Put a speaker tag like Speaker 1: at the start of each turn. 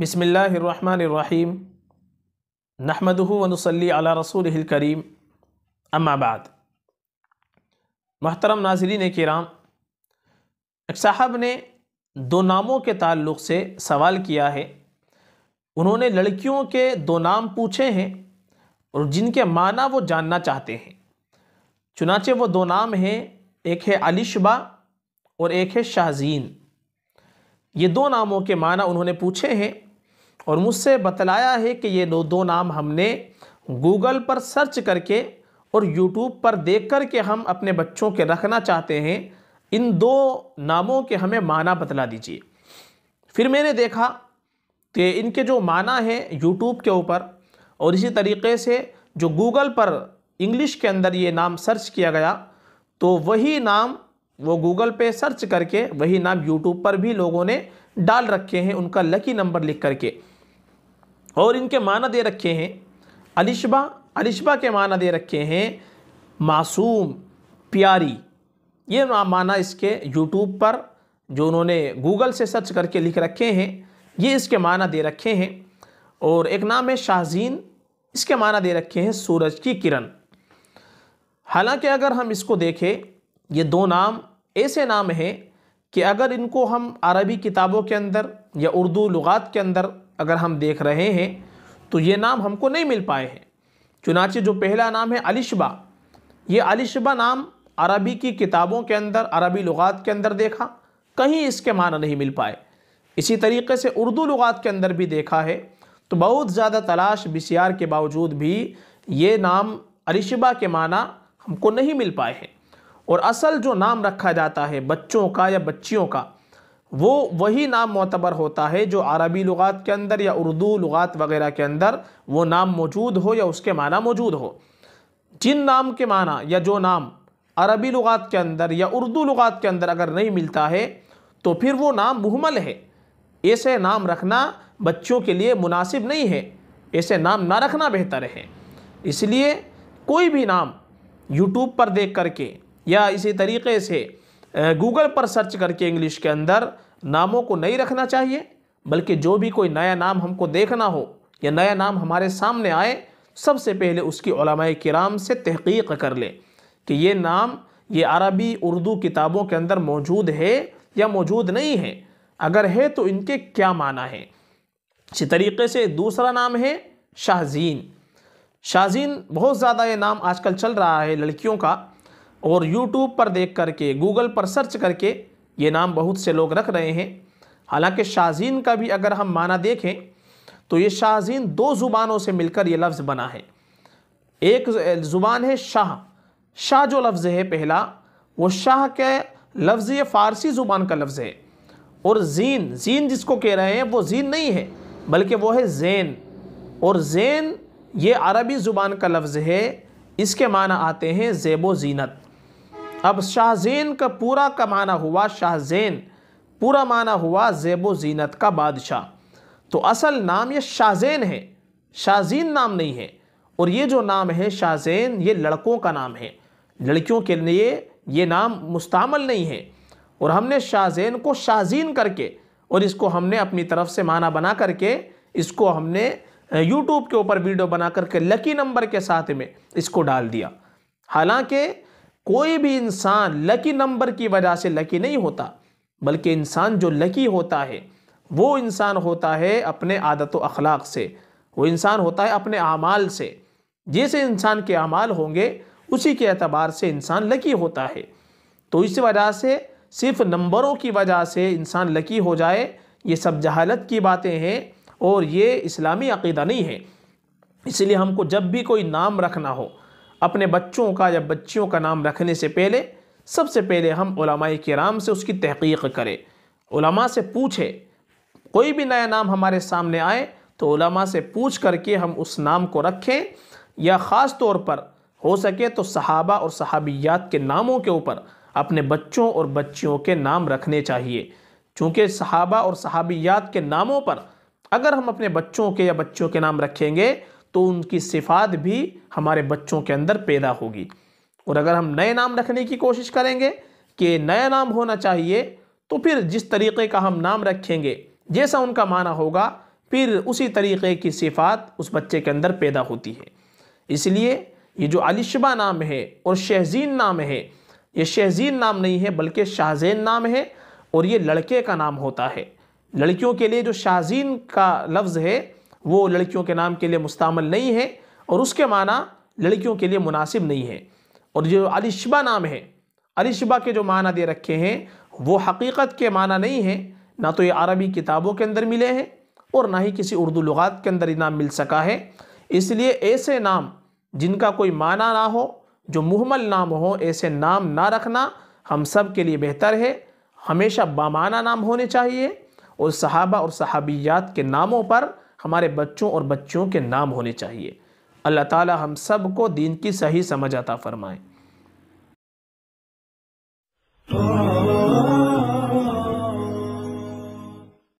Speaker 1: बसमीम नहमदूनसली अला रसूल करीम अम्माबाद महतरम नाजरीन कराम एक साहब ने दो नामों के ताल्लुक़ से सवाल किया है उन्होंने लड़कियों के दो नाम पूछे हैं और जिनके माना वो जानना चाहते हैं चुनाचे वो दो नाम हैं एक है अलिशबा और एक है शाहजीन ये दो नामों के माना उन्होंने पूछे हैं और मुझसे बतलाया है कि ये दो दो नाम हमने गूगल पर सर्च करके और यूट्यूब पर देख कर के हम अपने बच्चों के रखना चाहते हैं इन दो नामों के हमें माना बतला दीजिए फिर मैंने देखा कि इनके जो माना है यूट्यूब के ऊपर और इसी तरीके से जो गूगल पर इंग्लिश के अंदर ये नाम सर्च किया गया तो वही नाम वो गूगल पे सर्च करके वही नाम यूट्यूब पर भी लोगों ने डाल रखे हैं उनका लकी नंबर लिख करके और इनके माना दे रखे हैं अलिशबा अलिशबा के माना दे रखे हैं मासूम प्यारी ये माना इसके यूट्यूब पर जो उन्होंने गूगल से सर्च करके लिख रखे हैं ये इसके माना दे रखे हैं और एक नाम है शाहजीन इसके माना दे रखे हैं सूरज की किरण हालांकि अगर हम इसको देखें ये दो नाम ऐसे नाम हैं कि अगर इनको हम अरबी किताबों के अंदर या उर्दू लुगात के अंदर अगर हम देख रहे हैं तो ये नाम हमको नहीं मिल पाए हैं चुनाचे जो पहला नाम है अलिशबा ये अलिशबा नाम अरबी की किताबों के अंदर अरबी लुगात के अंदर देखा कहीं इसके माना नहीं मिल पाए इसी तरीके से उर्दू लुगात के अंदर भी देखा है तो बहुत ज़्यादा तलाश बिसार के बावजूद भी ये नाम अलिशबा के माना हमको नहीं मिल पाए हैं और असल जो नाम रखा जाता है बच्चों का या बच्चियों का वो वही नाम मोतबर होता है जो अरबी लुगात के अंदर या उर्दू लुगात वगैरह के अंदर वो नाम मौजूद हो या उसके माना मौजूद हो जिन नाम के माना या जो नाम अरबी लुगात के अंदर या उर्दू लुगात के अंदर अगर नहीं मिलता है तो फिर वो नाम मुहमल है ऐसे नाम रखना बच्चों के लिए मुनासिब नहीं है ऐसे नाम ना रखना बेहतर है इसलिए कोई भी नाम यूट्यूब पर देख करके या इसी तरीके से गूगल पर सर्च करके इंग्लिश के अंदर नामों को नहीं रखना चाहिए बल्कि जो भी कोई नया नाम हमको देखना हो या नया नाम हमारे सामने आए सबसे पहले उसकी किराम से तहकीक कर लें कि ये नाम ये अरबी उर्दू किताबों के अंदर मौजूद है या मौजूद नहीं है अगर है तो इनके क्या माना है इसी तरीके से दूसरा नाम है शाहजीन शाहजीन बहुत ज़्यादा ये नाम आजकल चल रहा है लड़कियों का और यूट्यूब पर देख करके गूगल पर सर्च करके ये नाम बहुत से लोग रख रहे हैं हालांकि शाहजीन का भी अगर हम माना देखें तो ये शाहजीन दो ज़ुबानों से मिलकर ये लफ्ज़ बना है एक ज़ुबान है शाह शाह जो लफ्ज़ है पहला वो शाह के लफ्ज़ ये फ़ारसी ज़ुबान का लफ्ज़ है और जीन जीन जिसको कह रहे हैं वो जीन नहीं है बल्कि वो है जैन और जैन ये अरबी ज़ुबान का लफ्ज़ है इसके माना आते हैं जेबो जीनत अब शाहजैन का पूरा का माना हुआ शाहजैन पूरा माना हुआ जेब जीनत का बादशाह तो असल नाम ये शाहजैन है शाहजीन नाम नहीं है और ये जो नाम है शाहजैन ये लड़कों का नाम है लड़कियों के लिए ये नाम मुस्तमल नहीं है और हमने शाहजैन को शाहजीन करके और इसको हमने अपनी तरफ से माना बना करके इसको हमने यूट्यूब के ऊपर वीडियो बना करके लकी नंबर के साथ में इसको डाल दिया हालांकि कोई भी इंसान लकी नंबर की वजह से लकी नहीं होता बल्कि इंसान जो लकी होता है वो इंसान होता है अपने आदत व अखलाक से वो इंसान होता है अपने अमाल से जैसे इंसान के अमाल होंगे उसी के अतबार से इंसान लकी होता है तो इस वजह से सिर्फ नंबरों की वजह से इंसान लकी हो जाए ये सब जहालत की बातें हैं और ये इस्लामी अकीदा नहीं है इसलिए हमको जब भी कोई नाम रखना हो अपने बच्चों का या बच्चियों का नाम रखने से पहले सबसे पहले हम कराम से उसकी तहकीक करें से पूछे कोई भी नया नाम हमारे सामने आए तो से पूछ करके हम उस नाम को रखें या ख़ास तौर पर हो सके तो सहाबा और सहाबियात के नामों के ऊपर अपने बच्चों और बच्चियों के नाम रखने चाहिए चूँकि सहाबा और सहाबियात के नामों पर अगर हम अपने बच्चों के या बच्चों के नाम रखेंगे तो उनकी सिफात भी हमारे बच्चों के अंदर पैदा होगी और अगर हम नए नाम रखने की कोशिश करेंगे कि नया नाम होना चाहिए तो फिर जिस तरीके का हम नाम रखेंगे जैसा उनका माना होगा फिर उसी तरीके की सिफात उस बच्चे के अंदर पैदा होती है इसलिए ये जो अलिशबा नाम है और शहजीन नाम है ये शहजीन नाम नहीं है बल्कि शाहजैन नाम है और ये लड़के का नाम होता है लड़कियों के लिए जो शाहजीन का लफ्ज़ है वो लड़कियों के नाम के लिए मुस्तमल नहीं है और उसके माना लड़कियों के लिए मुनासिब नहीं है और जो अलिशबा नाम है अलिशबा के जो माना दे रखे हैं वो हकीकत के माना नहीं है ना तो ये अरबी किताबों के अंदर मिले हैं और ना ही किसी उर्दू लगात के अंदर नाम मिल सका है इसलिए ऐसे नाम जिनका कोई माना ना हो जो मुहमल नाम हो ऐसे नाम ना रखना हम सब के लिए बेहतर है हमेशा बामाना नाम होने चाहिए और सहाबा और सहाबियात के नामों पर हमारे बच्चों और बच्चियों के नाम होने चाहिए अल्लाह ताला हम सब को दीन की सही समझ आता फरमाएँ